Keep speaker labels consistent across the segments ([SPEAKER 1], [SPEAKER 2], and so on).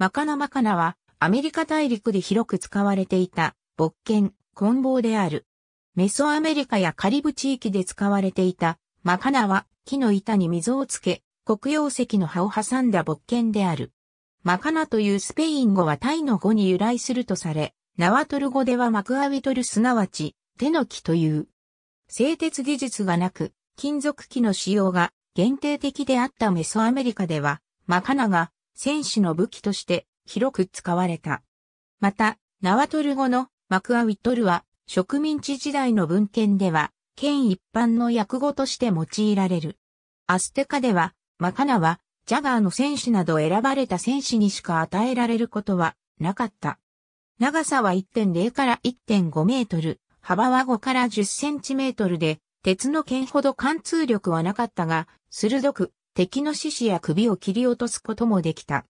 [SPEAKER 1] マカナマカナは、アメリカ大陸で広く使われていた、木剣、棍棒である。メソアメリカやカリブ地域で使われていた、マカナは、木の板に溝をつけ、黒曜石の葉を挟んだ木剣である。マカナというスペイン語はタイの語に由来するとされ、ナワトル語ではマクアウィトルすなわち、手の木という。製鉄技術がなく、金属器の使用が限定的であったメソアメリカでは、マカナが戦士の武器として広く使われた。また、ナワトル語のマクアウィトルは植民地時代の文献では、県一般の訳語として用いられる。アステカでは、マカナは、ジャガーの戦士など選ばれた戦士にしか与えられることはなかった。長さは1.0から1.5メートル、幅は5から10センチメートルで、鉄の剣ほど貫通力はなかったが、鋭く敵の獅子や首を切り落とすこともできた。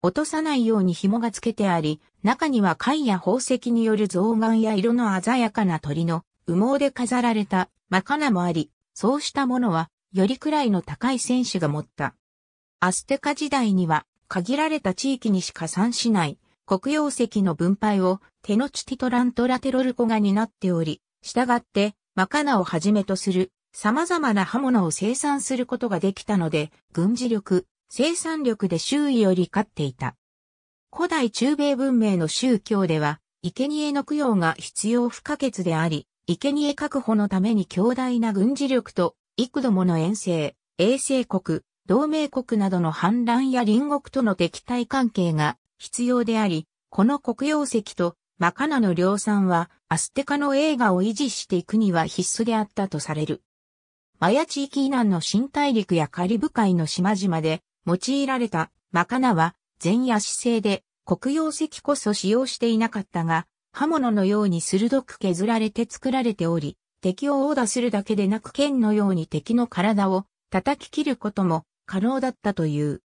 [SPEAKER 1] 落とさないように紐がつけてあり、中には貝や宝石による象眼や色の鮮やかな鳥の羽毛で飾られたマカナもあり、そうしたものは、よりくらいの高い戦士が持った。アステカ時代には、限られた地域にしか産しない、黒曜石の分配を、テノチティトラントラテロルコが担っており、従って、マカナをはじめとする、様々な刃物を生産することができたので、軍事力、生産力で周囲より勝っていた。古代中米文明の宗教では、生贄の供養が必要不可欠であり、生贄確保のために強大な軍事力と、幾度もの遠征、衛生国、同盟国などの反乱や隣国との敵対関係が必要であり、この黒曜石とマカナの量産はアステカの映画を維持していくには必須であったとされる。マヤ地域以南の新大陸やカリブ海の島々で用いられたマカナは前夜姿勢で黒曜石こそ使用していなかったが、刃物のように鋭く削られて作られており、敵を殴打するだけでなく剣のように敵の体を叩き切ることも可能だったという。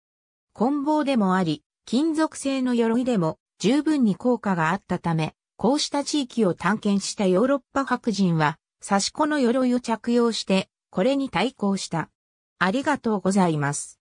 [SPEAKER 1] 棍棒でもあり、金属製の鎧でも十分に効果があったため、こうした地域を探検したヨーロッパ白人は、刺し子の鎧を着用してこれに対抗した。ありがとうございます。